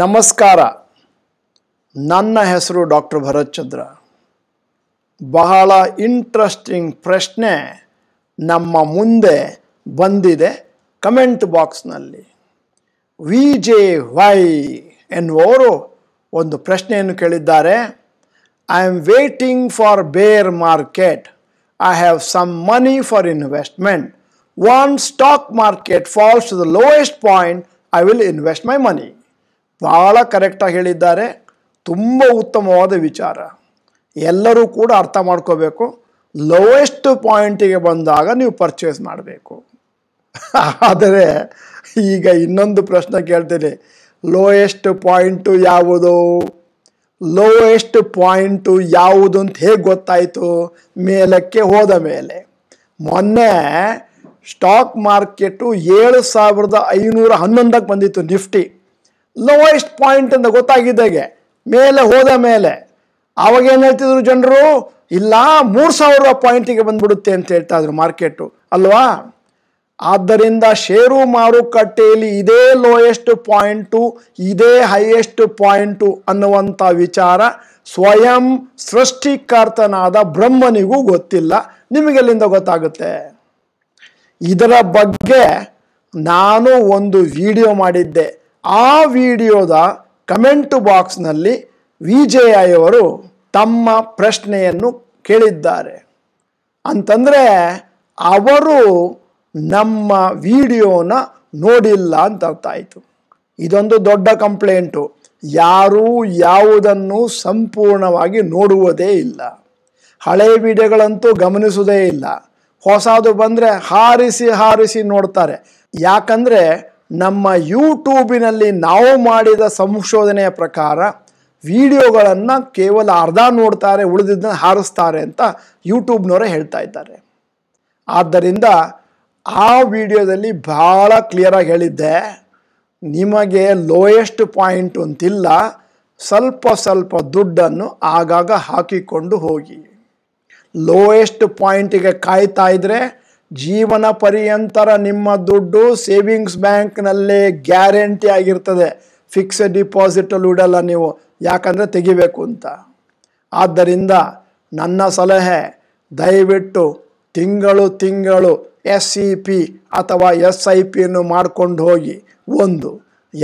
ನಮಸ್ಕಾರ ನನ್ನ ಹೆಸರು ಡಾಕ್ಟರ್ ಭರತ್ ಚಂದ್ರ ಬಹಳ ಇಂಟ್ರೆಸ್ಟಿಂಗ್ ಪ್ರಶ್ನೆ ನಮ್ಮ ಮುಂದೆ ಬಂದಿದೆ ಕಮೆಂಟ್ ಬಾಕ್ಸ್ನಲ್ಲಿ ವಿ ಜೆ ವೈ ಎನ್ನುವರು ಒಂದು ಪ್ರಶ್ನೆಯನ್ನು ಕೇಳಿದ್ದಾರೆ I am waiting for bear market I have some money for investment one stock market falls to the lowest point I will invest my money ಭಾಳ ಕರೆಕ್ಟಾಗಿ ಹೇಳಿದ್ದಾರೆ ತುಂಬ ಉತ್ತಮವಾದ ವಿಚಾರ ಎಲ್ಲರೂ ಕೂಡ ಅರ್ಥ ಮಾಡ್ಕೋಬೇಕು ಲೋಯೆಸ್ಟ್ ಪಾಯಿಂಟಿಗೆ ಬಂದಾಗ ನೀವು ಪರ್ಚೇಸ್ ಮಾಡಬೇಕು ಆದರೆ ಈಗ ಇನ್ನೊಂದು ಪ್ರಶ್ನೆ ಕೇಳ್ತೀನಿ ಲೋಯೆಸ್ಟ್ ಪಾಯಿಂಟು ಯಾವುದು ಲೋಯೆಸ್ಟ್ ಪಾಯಿಂಟು ಯಾವುದು ಅಂತ ಹೇಗೆ ಗೊತ್ತಾಯಿತು ಮೇಲಕ್ಕೆ ಹೋದ ಮೇಲೆ ಮೊನ್ನೆ ಸ್ಟಾಕ್ ಮಾರ್ಕೆಟು ಏಳು ಸಾವಿರದ ಐನೂರ ಹನ್ನೊಂದಕ್ಕೆ ಬಂದಿತ್ತು ನಿಫ್ಟಿ ಲೋಯೆಸ್ಟ್ ಪಾಯಿಂಟ್ ಅಂತ ಗೊತ್ತಾಗಿದ್ದಾಗೆ ಮೇಲೆ ಹೋದ ಮೇಲೆ ಅವಾಗ ಏನು ಹೇಳ್ತಿದ್ರು ಜನರು ಇಲ್ಲ ಮೂರು ಸಾವಿರ ಪಾಯಿಂಟಿಗೆ ಬಂದ್ಬಿಡುತ್ತೆ ಅಂತ ಹೇಳ್ತಾ ಇದ್ರು ಮಾರ್ಕೆಟು ಅಲ್ವಾ ಆದ್ದರಿಂದ ಷೇರು ಮಾರುಕಟ್ಟೆಯಲ್ಲಿ ಇದೇ ಲೋಯೆಸ್ಟ್ ಪಾಯಿಂಟು ಇದೇ ಹೈಯೆಸ್ಟ್ ಪಾಯಿಂಟು ಅನ್ನುವಂಥ ವಿಚಾರ ಸ್ವಯಂ ಸೃಷ್ಟಿಕರ್ತನಾದ ಬ್ರಹ್ಮನಿಗೂ ಗೊತ್ತಿಲ್ಲ ನಿಮಗೆಲ್ಲಿಂದ ಗೊತ್ತಾಗುತ್ತೆ ಇದರ ಬಗ್ಗೆ ನಾನು ಒಂದು ವಿಡಿಯೋ ಮಾಡಿದ್ದೆ ಆ ವಿಡಿಯೋದ ಕಮೆಂಟು ಬಾಕ್ಸ್ನಲ್ಲಿ ಜೆ ಅವರು ತಮ್ಮ ಪ್ರಶ್ನೆಯನ್ನು ಕೇಳಿದ್ದಾರೆ ಅಂತಂದರೆ ಅವರು ನಮ್ಮ ವಿಡಿಯೋನ ನೋಡಿಲ್ಲ ಅಂತ ಅರ್ಥ ಆಯಿತು ಇದೊಂದು ದೊಡ್ಡ ಕಂಪ್ಲೇಂಟು ಯಾರೂ ಯಾವುದನ್ನು ಸಂಪೂರ್ಣವಾಗಿ ನೋಡುವುದೇ ಇಲ್ಲ ಹಳೆ ವಿಡಿಯೋಗಳಂತೂ ಗಮನಿಸುವುದೇ ಇಲ್ಲ ಹೊಸದು ಬಂದರೆ ಹಾರಿಸಿ ಹಾರಿಸಿ ನೋಡ್ತಾರೆ ಯಾಕಂದರೆ ನಮ್ಮ ಯೂಟ್ಯೂಬಿನಲ್ಲಿ ನಾವು ಮಾಡಿದ ಸಂಶೋಧನೆಯ ಪ್ರಕಾರ ವಿಡಿಯೋಗಳನ್ನು ಕೇವಲ ಅರ್ಧ ನೋಡ್ತಾರೆ ಉಳಿದಿದ್ದನ್ನು ಹಾರಿಸ್ತಾರೆ ಅಂತ ಯೂಟ್ಯೂಬ್ನವರೇ ಹೇಳ್ತಾ ಇದ್ದಾರೆ ಆದ್ದರಿಂದ ಆ ವಿಡಿಯೋದಲ್ಲಿ ಭಾಳ ಕ್ಲಿಯರಾಗಿ ಹೇಳಿದ್ದೆ ನಿಮಗೆ ಲೋಯೆಸ್ಟ್ ಪಾಯಿಂಟ್ ಅಂತಿಲ್ಲ ಸ್ವಲ್ಪ ಸ್ವಲ್ಪ ದುಡ್ಡನ್ನು ಆಗಾಗ ಹಾಕಿಕೊಂಡು ಹೋಗಿ ಲೋಯೆಸ್ಟ್ ಪಾಯಿಂಟಿಗೆ ಕಾಯ್ತಾ ಇದ್ದರೆ ಜೀವನ ಪರ್ಯಂತರ ನಿಮ್ಮ ದುಡ್ಡು ಸೇವಿಂಗ್ಸ್ ಬ್ಯಾಂಕ್ನಲ್ಲೇ ಗ್ಯಾರಂಟಿ ಆಗಿರ್ತದೆ ಫಿಕ್ಸ್ಡ್ ಡಿಪಾಸಿಟಲ್ಲಿ ಇಡಲ್ಲ ನೀವು ಯಾಕಂದರೆ ತೆಗಿಬೇಕು ಅಂತ ಆದ್ದರಿಂದ ನನ್ನ ಸಲಹೆ ದಯವಿಟ್ಟು ತಿಂಗಳು ತಿಂಗಳು ಎಸ್ ಇ ಪಿ ಅಥವಾ ಎಸ್ ಐ ಪಿಯನ್ನು ಮಾಡ್ಕೊಂಡು ಹೋಗಿ ಒಂದು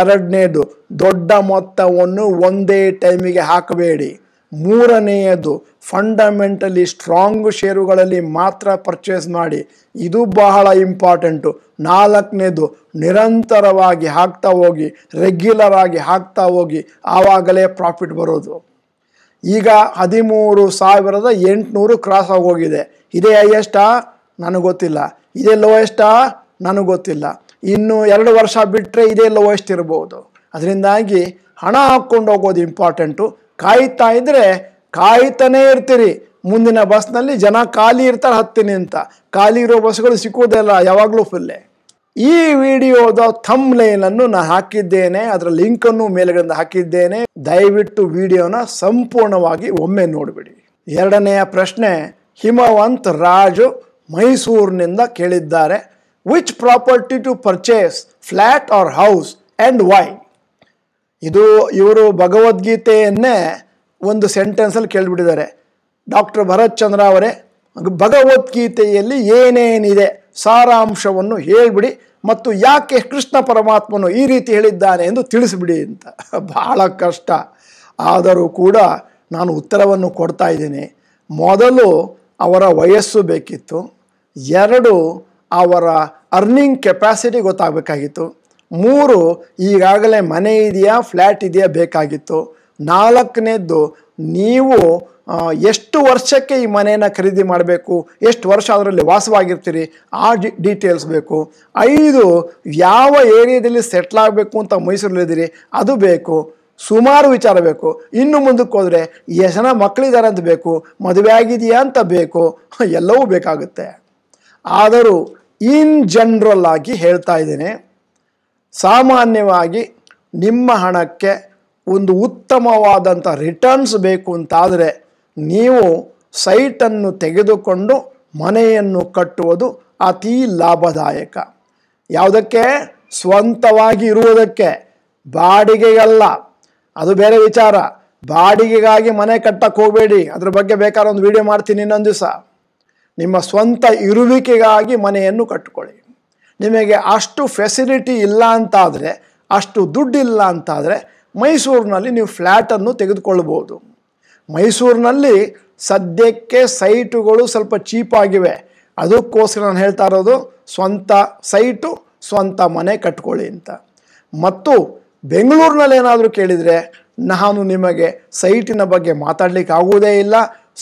ಎರಡನೇದು ದೊಡ್ಡ ಮೊತ್ತವನ್ನು ಒಂದೇ ಟೈಮಿಗೆ ಹಾಕಬೇಡಿ ಮೂರನೆಯದು ಫಂಡಮೆಂಟಲಿ ಸ್ಟ್ರಾಂಗ್ ಷೇರುಗಳಲ್ಲಿ ಮಾತ್ರ ಪರ್ಚೇಸ್ ಮಾಡಿ ಇದು ಬಹಳ ಇಂಪಾರ್ಟೆಂಟು ನಾಲ್ಕನೇದು ನಿರಂತರವಾಗಿ ಹಾಕ್ತಾ ಹೋಗಿ ರೆಗ್ಯುಲರ್ ಆಗಿ ಹಾಕ್ತಾ ಹೋಗಿ ಆವಾಗಲೇ ಪ್ರಾಫಿಟ್ ಬರೋದು ಈಗ ಹದಿಮೂರು ಸಾವಿರದ ಎಂಟುನೂರು ಕ್ರಾಸ್ ಆಗೋಗಿದೆ ಇದೇ ಹೈಯೆಸ್ಟಾ ನನಗೆ ಗೊತ್ತಿಲ್ಲ ಇದೇ ಲೋಯೆಸ್ಟಾ ನನಗೆ ಗೊತ್ತಿಲ್ಲ ಇನ್ನು ಎರಡು ವರ್ಷ ಬಿಟ್ಟರೆ ಇದೇ ಲೋಯೆಸ್ಟ್ ಇರ್ಬೋದು ಅದರಿಂದಾಗಿ ಹಣ ಹಾಕ್ಕೊಂಡು ಹೋಗೋದು ಇಂಪಾರ್ಟೆಂಟು ಕಾಯ್ತಾ ಇದ್ದರೆ ಕಾಯ್ತಾನೇ ಇರ್ತೀರಿ ಮುಂದಿನ ಬಸ್ನಲ್ಲಿ ಜನ ಖಾಲಿ ಇರ್ತಾರೆ ಹತ್ತೀನಿ ಅಂತ ಖಾಲಿ ಇರೋ ಬಸ್ಗಳು ಸಿಕ್ಕುವುದಿಲ್ಲ ಯಾವಾಗಲೂ ಫುಲ್ಲೇ ಈ ವಿಡಿಯೋದ ಥಮ್ ಲೈನನ್ನು ನಾನು ಹಾಕಿದ್ದೇನೆ ಅದರ ಲಿಂಕನ್ನು ಮೇಲೆಗಳಿಂದ ಹಾಕಿದ್ದೇನೆ ದಯವಿಟ್ಟು ವಿಡಿಯೋನ ಸಂಪೂರ್ಣವಾಗಿ ಒಮ್ಮೆ ನೋಡಿಬಿಡಿ ಎರಡನೆಯ ಪ್ರಶ್ನೆ ಹಿಮವಂತ್ ರಾಜು ಮೈಸೂರಿನಿಂದ ಕೇಳಿದ್ದಾರೆ which property to purchase flat or house and why ಇದು ಇವರು ಭಗವದ್ಗೀತೆಯನ್ನೇ ಒಂದು ಸೆಂಟೆನ್ಸಲ್ಲಿ ಕೇಳಿಬಿಟ್ಟಿದ್ದಾರೆ ಡಾಕ್ಟರ್ ಭರತ್ ಚಂದ್ರ ಅವರೇ ಭಗವದ್ಗೀತೆಯಲ್ಲಿ ಏನೇನಿದೆ ಸಾರಾಂಶವನ್ನು ಹೇಳಿಬಿಡಿ ಮತ್ತು ಯಾಕೆ ಕೃಷ್ಣ ಪರಮಾತ್ಮನು ಈ ರೀತಿ ಹೇಳಿದ್ದಾನೆ ಎಂದು ತಿಳಿಸಿಬಿಡಿ ಅಂತ ಬಹಳ ಕಷ್ಟ ಆದರೂ ಕೂಡ ನಾನು ಉತ್ತರವನ್ನು ಕೊಡ್ತಾ ಇದ್ದೀನಿ ಮೊದಲು ಅವರ ವಯಸ್ಸು ಬೇಕಿತ್ತು ಎರಡು ಅವರ ಅರ್ನಿಂಗ್ ಕೆಪಾಸಿಟಿ ಗೊತ್ತಾಗಬೇಕಾಗಿತ್ತು ಮೂರು ಈಗಾಗಲೇ ಮನೆ ಇದೆಯಾ ಫ್ಲ್ಯಾಟ್ ಇದೆಯಾ ಬೇಕಾಗಿತ್ತು ನಾಲ್ಕನೇದ್ದು ನೀವು ಎಷ್ಟು ವರ್ಷಕ್ಕೆ ಈ ಮನೆಯನ್ನು ಖರೀದಿ ಮಾಡಬೇಕು ಎಷ್ಟು ವರ್ಷ ಅದರಲ್ಲಿ ವಾಸವಾಗಿರ್ತೀರಿ ಆ ಡಿ ಡೀಟೇಲ್ಸ್ ಬೇಕು ಐದು ಯಾವ ಏರಿಯಾದಲ್ಲಿ ಸೆಟ್ಲ್ ಆಗಬೇಕು ಅಂತ ಮೈಸೂರಲ್ಲಿದ್ದೀರಿ ಅದು ಬೇಕು ಸುಮಾರು ವಿಚಾರ ಬೇಕು ಇನ್ನು ಮುಂದಕ್ಕೆ ಹೋದರೆ ಎಷ್ಟು ಜನ ಮಕ್ಕಳಿದ್ದಾರೆ ಅಂತ ಬೇಕು ಮದುವೆ ಆಗಿದೆಯಾ ಅಂತ ಬೇಕು ಎಲ್ಲವೂ ಬೇಕಾಗುತ್ತೆ ಆದರೂ ಇನ್ ಜನರಲ್ ಆಗಿ ಹೇಳ್ತಾ ಇದ್ದೀನಿ ಸಾಮಾನ್ಯವಾಗಿ ನಿಮ್ಮ ಹಣಕ್ಕೆ ಒಂದು ಉತ್ತಮವಾದಂಥ ರಿಟರ್ನ್ಸ್ ಬೇಕು ಅಂತಾದರೆ ನೀವು ಸೈಟನ್ನು ತೆಗೆದುಕೊಂಡು ಮನೆಯನ್ನು ಕಟ್ಟುವುದು ಅತೀ ಲಾಭದಾಯಕ ಯಾವುದಕ್ಕೆ ಸ್ವಂತವಾಗಿ ಇರುವುದಕ್ಕೆ ಬಾಡಿಗೆಗಲ್ಲ ಅದು ಬೇರೆ ವಿಚಾರ ಬಾಡಿಗೆಗಾಗಿ ಮನೆ ಕಟ್ಟಕ್ಕೆ ಹೋಗಬೇಡಿ ಅದ್ರ ಬಗ್ಗೆ ಬೇಕಾದ್ರೆ ಒಂದು ವಿಡಿಯೋ ಮಾಡ್ತೀನಿ ಇನ್ನೊಂದು ದಿವಸ ನಿಮ್ಮ ಸ್ವಂತ ಇರುವಿಕೆಗಾಗಿ ಮನೆಯನ್ನು ಕಟ್ಟಿಕೊಳ್ಳಿ ನಿಮಗೆ ಅಷ್ಟು ಫೆಸಿಲಿಟಿ ಇಲ್ಲ ಅಂತಾದರೆ ಅಷ್ಟು ದುಡ್ಡಿಲ್ಲ ಅಂತಾದರೆ ಮೈಸೂರಿನಲ್ಲಿ ನೀವು ಫ್ಲ್ಯಾಟನ್ನು ತೆಗೆದುಕೊಳ್ಬೋದು ಮೈಸೂರಿನಲ್ಲಿ ಸದ್ಯಕ್ಕೆ ಸೈಟುಗಳು ಸ್ವಲ್ಪ ಚೀಪಾಗಿವೆ ಅದಕ್ಕೋಸ್ಕರ ನಾನು ಹೇಳ್ತಾ ಇರೋದು ಸ್ವಂತ ಸೈಟು ಸ್ವಂತ ಮನೆ ಕಟ್ಕೊಳ್ಳಿ ಅಂತ ಮತ್ತು ಬೆಂಗಳೂರಿನಲ್ಲಿ ಏನಾದರೂ ಕೇಳಿದರೆ ನಾನು ನಿಮಗೆ ಸೈಟಿನ ಬಗ್ಗೆ ಮಾತಾಡಲಿಕ್ಕೆ ಆಗುವುದೇ ಇಲ್ಲ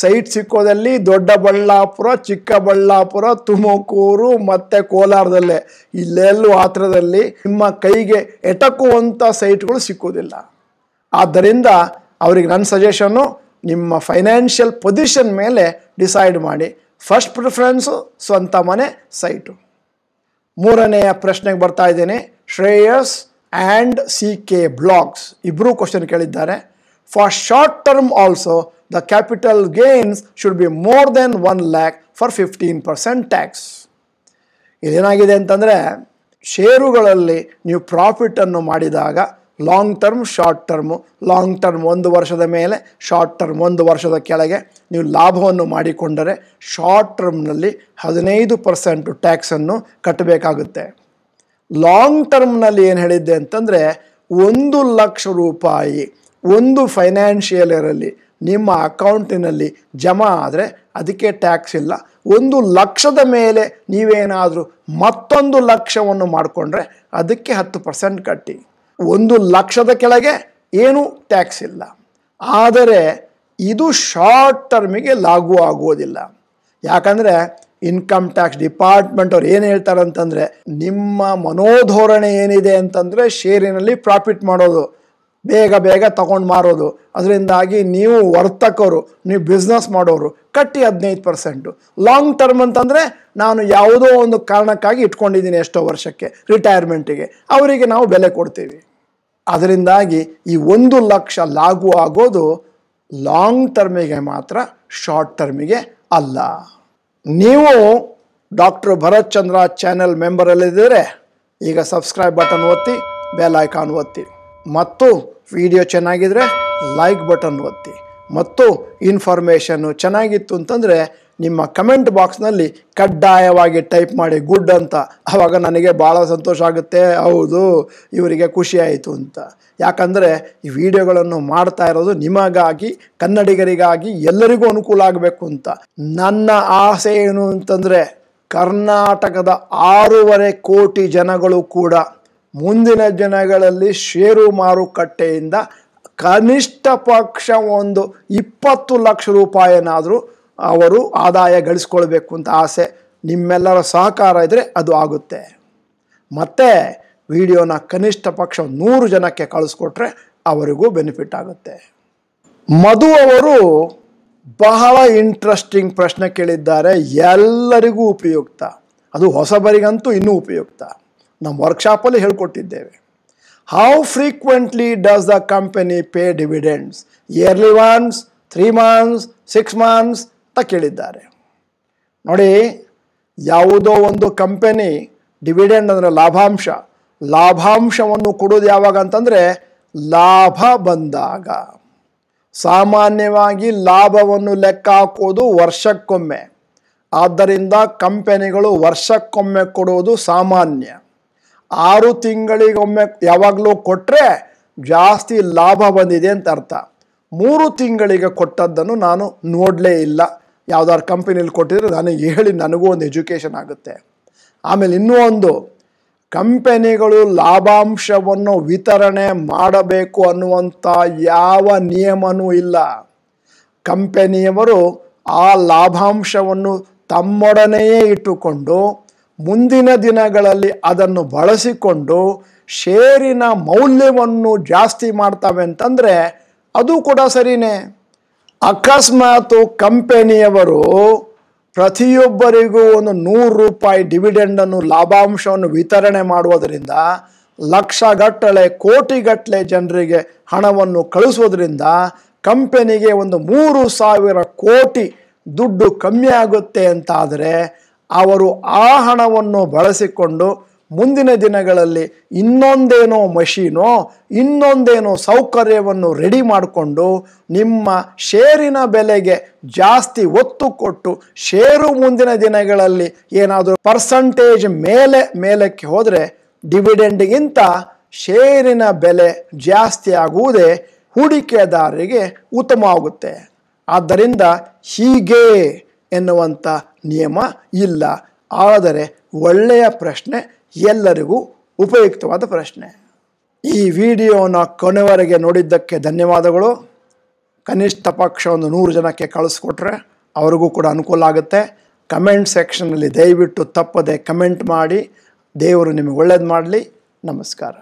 ಸೈಟ್ ಸಿಕ್ಕೋದಲ್ಲಿ ದೊಡ್ಡಬಳ್ಳಾಪುರ ಚಿಕ್ಕಬಳ್ಳಾಪುರ ತುಮಕೂರು ಮತ್ತು ಕೋಲಾರದಲ್ಲೇ ಇಲ್ಲೆಲ್ಲೂ ಆತ್ರದಲ್ಲಿ ನಿಮ್ಮ ಕೈಗೆ ಎಟಕುವಂಥ ಸೈಟ್ಗಳು ಸಿಕ್ಕೋದಿಲ್ಲ ಆದ್ದರಿಂದ ಅವರಿಗೆ ನನ್ನ ಸಜೆಷನ್ನು ನಿಮ್ಮ ಫೈನಾನ್ಷಿಯಲ್ ಪೊಸಿಷನ್ ಮೇಲೆ ಡಿಸೈಡ್ ಮಾಡಿ ಫಸ್ಟ್ ಪ್ರಿಫರೆನ್ಸು ಸ್ವಂತ ಮನೆ ಸೈಟು ಮೂರನೆಯ ಪ್ರಶ್ನೆಗೆ ಬರ್ತಾ ಇದ್ದೀನಿ Shreyas and C K blogs ಇಬ್ಬರೂ ಕ್ವಶನ್ ಕೇಳಿದ್ದಾರೆ For short term also, the capital gains should be more than 1 lakh for 15% tax ಇದೇನಾಗಿದೆ ಅಂತಂದರೆ ಷೇರುಗಳಲ್ಲಿ ನೀವು ಪ್ರಾಫಿಟನ್ನು ಮಾಡಿದಾಗ long term short term long term ಒಂದು ವರ್ಷದ ಮೇಲೆ ಶಾರ್ಟ್ ಟರ್ಮ್ ಒಂದು ವರ್ಷದ ಕೆಳಗೆ ನೀವು ಲಾಭವನ್ನು ಮಾಡಿಕೊಂಡರೆ ಶಾರ್ಟ್ ಟರ್ಮ್ನಲ್ಲಿ ಹದಿನೈದು ಪರ್ಸೆಂಟು ಟ್ಯಾಕ್ಸನ್ನು ಕಟ್ಟಬೇಕಾಗುತ್ತೆ ಲಾಂಗ್ ಟರ್ಮ್ನಲ್ಲಿ ಏನು ಹೇಳಿದ್ದೆ ಅಂತಂದರೆ ಒಂದು ಲಕ್ಷ ರೂಪಾಯಿ ಒಂದು ಫೈನಾನ್ಷಿಯಲ್ ಇಯರಲ್ಲಿ ನಿಮ್ಮ ಅಕೌಂಟಿನಲ್ಲಿ ಜಮಾ ಆದರೆ ಅದಕ್ಕೆ ಟ್ಯಾಕ್ಸ್ ಇಲ್ಲ ಒಂದು ಲಕ್ಷದ ಮೇಲೆ ನೀವೇನಾದರೂ ಮತ್ತೊಂದು ಲಕ್ಷವನ್ನು ಮಾಡಿಕೊಂಡ್ರೆ ಅದಕ್ಕೆ ಹತ್ತು ಪರ್ಸೆಂಟ್ ಕಟ್ಟಿ ಒಂದು ಲಕ್ಷದ ಕೆಳಗೆ ಏನೂ ಟ್ಯಾಕ್ಸ್ ಇಲ್ಲ ಆದರೆ ಇದು ಶಾರ್ಟ್ ಟರ್ಮಿಗೆ ಲಾಗೂ ಆಗುವುದಿಲ್ಲ ಯಾಕಂದರೆ ಇನ್ಕಮ್ ಟ್ಯಾಕ್ಸ್ ಡಿಪಾರ್ಟ್ಮೆಂಟ್ ಅವ್ರು ಏನು ಹೇಳ್ತಾರಂತಂದರೆ ನಿಮ್ಮ ಮನೋಧೋರಣೆ ಏನಿದೆ ಅಂತಂದರೆ ಷೇರಿನಲ್ಲಿ ಪ್ರಾಫಿಟ್ ಮಾಡೋದು ಬೇಗ ಬೇಗ ತಗೊಂಡು ಮಾರೋದು ಅದರಿಂದಾಗಿ ನೀವು ವರ್ತಕರು ನೀವು ಬಿಸ್ನೆಸ್ ಮಾಡೋರು ಕಟ್ಟಿ ಹದಿನೈದು ಪರ್ಸೆಂಟು ಲಾಂಗ್ ಟರ್ಮ್ ಅಂತಂದರೆ ನಾನು ಯಾವುದೋ ಒಂದು ಕಾರಣಕ್ಕಾಗಿ ಇಟ್ಕೊಂಡಿದ್ದೀನಿ ಎಷ್ಟೋ ವರ್ಷಕ್ಕೆ ರಿಟೈರ್ಮೆಂಟಿಗೆ ಅವರಿಗೆ ನಾವು ಬೆಲೆ ಕೊಡ್ತೀವಿ ಅದರಿಂದಾಗಿ ಈ ಒಂದು ಲಕ್ಷ ಲಾಗು ಆಗೋದು ಲಾಂಗ್ ಟರ್ಮಿಗೆ ಮಾತ್ರ ಶಾರ್ಟ್ ಟರ್ಮಿಗೆ ಅಲ್ಲ ನೀವು ಡಾಕ್ಟರ್ ಭರತ್ ಚಂದ್ರ ಚಾನೆಲ್ ಮೆಂಬರಲ್ಲಿದ್ದರೆ ಈಗ ಸಬ್ಸ್ಕ್ರೈಬ್ ಬಟನ್ ಒತ್ತಿ ಬೆಲ್ ಐಕಾನ್ ಒತ್ತಿ ಮತ್ತು ವಿಡಿಯೋ ಚೆನ್ನಾಗಿದ್ದರೆ ಲೈಕ್ ಬಟನ್ ಒತ್ತಿ ಮತ್ತು ಇನ್ಫಾರ್ಮೇಷನ್ನು ಚೆನ್ನಾಗಿತ್ತು ಅಂತಂದರೆ ನಿಮ್ಮ ಕಮೆಂಟ್ ಬಾಕ್ಸ್ನಲ್ಲಿ ಕಡ್ಡಾಯವಾಗಿ ಟೈಪ್ ಮಾಡಿ ಗುಡ್ ಅಂತ ಆವಾಗ ನನಗೆ ಭಾಳ ಸಂತೋಷ ಆಗುತ್ತೆ ಹೌದು ಇವರಿಗೆ ಖುಷಿಯಾಯಿತು ಅಂತ ಯಾಕಂದರೆ ಈ ವಿಡಿಯೋಗಳನ್ನು ಮಾಡ್ತಾ ಇರೋದು ನಿಮಗಾಗಿ ಕನ್ನಡಿಗರಿಗಾಗಿ ಎಲ್ಲರಿಗೂ ಅನುಕೂಲ ಆಗಬೇಕು ಅಂತ ನನ್ನ ಆಸೆ ಏನು ಅಂತಂದರೆ ಕರ್ನಾಟಕದ ಆರೂವರೆ ಕೋಟಿ ಜನಗಳು ಕೂಡ ಮುಂದಿನ ದಿನಗಳಲ್ಲಿ ಷೇರು ಮಾರುಕಟ್ಟೆಯಿಂದ ಕನಿಷ್ಠ ಪಕ್ಷ ಒಂದು ಇಪ್ಪತ್ತು ಲಕ್ಷ ರೂಪಾಯಿನಾದರೂ ಅವರು ಆದಾಯ ಗಳಿಸ್ಕೊಳ್ಬೇಕು ಅಂತ ಆಸೆ ನಿಮ್ಮೆಲ್ಲರ ಸಹಕಾರ ಇದ್ದರೆ ಅದು ಆಗುತ್ತೆ ಮತ್ತು ವಿಡಿಯೋನ ಕನಿಷ್ಠ ಪಕ್ಷ ನೂರು ಜನಕ್ಕೆ ಕಳಿಸ್ಕೊಟ್ರೆ ಅವರಿಗೂ ಬೆನಿಫಿಟ್ ಆಗುತ್ತೆ ಮಧು ಅವರು ಬಹಳ ಇಂಟ್ರೆಸ್ಟಿಂಗ್ ಪ್ರಶ್ನೆ ಕೇಳಿದ್ದಾರೆ ಎಲ್ಲರಿಗೂ ಉಪಯುಕ್ತ ಅದು ಹೊಸಬರಿಗಂತೂ ಇನ್ನೂ ಉಪಯುಕ್ತ ನಮ್ಮ ವರ್ಕ್ಶಾಪಲ್ಲಿ ಹೇಳ್ಕೊಟ್ಟಿದ್ದೇವೆ how frequently does the company pay dividends yearly months three months six months ಅಂತ ಕೇಳಿದ್ದಾರೆ ನೋಡಿ ಯಾವುದೋ ಒಂದು ಕಂಪೆನಿ ಡಿವಿಡೆಂಡ್ ಅಂದರೆ ಲಾಭಾಂಶ ಲಾಭಾಂಶವನ್ನು ಕೊಡೋದು ಯಾವಾಗ ಅಂತಂದರೆ ಲಾಭ ಬಂದಾಗ ಸಾಮಾನ್ಯವಾಗಿ ಲಾಭವನ್ನು ಲೆಕ್ಕ ಹಾಕೋದು ವರ್ಷಕ್ಕೊಮ್ಮೆ ಆದ್ದರಿಂದ ಕಂಪೆನಿಗಳು ವರ್ಷಕ್ಕೊಮ್ಮೆ ಕೊಡೋದು ಸಾಮಾನ್ಯ ಆರು ತಿಂಗಳಿಗೊಮ್ಮೆ ಯಾವಾಗಲೂ ಕೊಟ್ಟರೆ ಜಾಸ್ತಿ ಲಾಭ ಬಂದಿದೆ ಅಂತ ಅರ್ಥ ಮೂರು ತಿಂಗಳಿಗೆ ಕೊಟ್ಟದ್ದನ್ನು ನಾನು ನೋಡಲೇ ಇಲ್ಲ ಯಾವ್ದಾದ್ರು ಕಂಪನಿಯಲ್ಲಿ ಕೊಟ್ಟಿದ್ರೆ ನಾನು ಹೇಳಿ ನನಗೂ ಒಂದು ಎಜುಕೇಷನ್ ಆಗುತ್ತೆ ಆಮೇಲೆ ಇನ್ನೂ ಒಂದು ಕಂಪನಿಗಳು ಲಾಭಾಂಶವನ್ನು ವಿತರಣೆ ಮಾಡಬೇಕು ಅನ್ನುವಂಥ ಯಾವ ನಿಯಮನೂ ಇಲ್ಲ ಕಂಪನಿಯವರು ಆ ಲಾಭಾಂಶವನ್ನು ತಮ್ಮೊಡನೆಯೇ ಇಟ್ಟುಕೊಂಡು ಮುಂದಿನ ದಿನಗಳಲ್ಲಿ ಅದನ್ನು ಬಳಸಿಕೊಂಡು ಷೇರಿನ ಮೌಲ್ಯವನ್ನು ಜಾಸ್ತಿ ಮಾಡ್ತವೆ ಅಂತಂದರೆ ಅದು ಕೂಡ ಸರಿಯೇ ಅಕಸ್ಮಾತು ಕಂಪೆನಿಯವರು ಪ್ರತಿಯೊಬ್ಬರಿಗೂ ಒಂದು ನೂರು ರೂಪಾಯಿ ಡಿವಿಡೆಂಡನ್ನು ಲಾಭಾಂಶವನ್ನು ವಿತರಣೆ ಮಾಡುವುದರಿಂದ ಲಕ್ಷಗಟ್ಟಲೆ ಕೋಟಿಗಟ್ಟಲೆ ಜನರಿಗೆ ಹಣವನ್ನು ಕಳಿಸೋದ್ರಿಂದ ಕಂಪೆನಿಗೆ ಒಂದು ಮೂರು ಸಾವಿರ ಕೋಟಿ ದುಡ್ಡು ಕಮ್ಮಿ ಆಗುತ್ತೆ ಅಂತಾದರೆ ಅವರು ಆ ಹಣವನ್ನು ಬಳಸಿಕೊಂಡು ಮುಂದಿನ ದಿನಗಳಲ್ಲಿ ಇನ್ನೊಂದೇನೋ ಮಷೀನೋ ಇನ್ನೊಂದೇನೋ ಸೌಕರ್ಯವನ್ನು ರೆಡಿ ಮಾಡಿಕೊಂಡು ನಿಮ್ಮ ಷೇರಿನ ಬೆಲೆಗೆ ಜಾಸ್ತಿ ಒತ್ತು ಕೊಟ್ಟು ಷೇರು ಮುಂದಿನ ದಿನಗಳಲ್ಲಿ ಏನಾದರೂ ಪರ್ಸಂಟೇಜ್ ಮೇಲೆ ಮೇಲಕ್ಕೆ ಹೋದರೆ ಡಿವಿಡೆಂಡ್ಗಿಂತ ಷೇರಿನ ಬೆಲೆ ಜಾಸ್ತಿ ಆಗುವುದೇ ಹೂಡಿಕೆದಾರರಿಗೆ ಉತ್ತಮವಾಗುತ್ತೆ ಆದ್ದರಿಂದ ಹೀಗೆ ಎನ್ನುವಂಥ ನಿಯಮ ಇಲ್ಲ ಆದರೆ ಒಳ್ಳೆಯ ಪ್ರಶ್ನೆ ಎಲ್ಲರಿಗೂ ಉಪಯುಕ್ತವಾದ ಪ್ರಶ್ನೆ ಈ ವಿಡಿಯೋನ ಕೊನೆವರೆಗೆ ನೋಡಿದ್ದಕ್ಕೆ ಧನ್ಯವಾದಗಳು ಕನಿಷ್ಠ ಪಕ್ಷ ಒಂದು ನೂರು ಜನಕ್ಕೆ ಕಳಿಸ್ಕೊಟ್ರೆ ಅವರಿಗೂ ಕೂಡ ಅನುಕೂಲ ಆಗುತ್ತೆ ಕಮೆಂಟ್ ಸೆಕ್ಷನಲ್ಲಿ ದಯವಿಟ್ಟು ತಪ್ಪದೆ ಕಮೆಂಟ್ ಮಾಡಿ ದೇವರು ನಿಮಗೆ ಒಳ್ಳೇದು ಮಾಡಲಿ ನಮಸ್ಕಾರ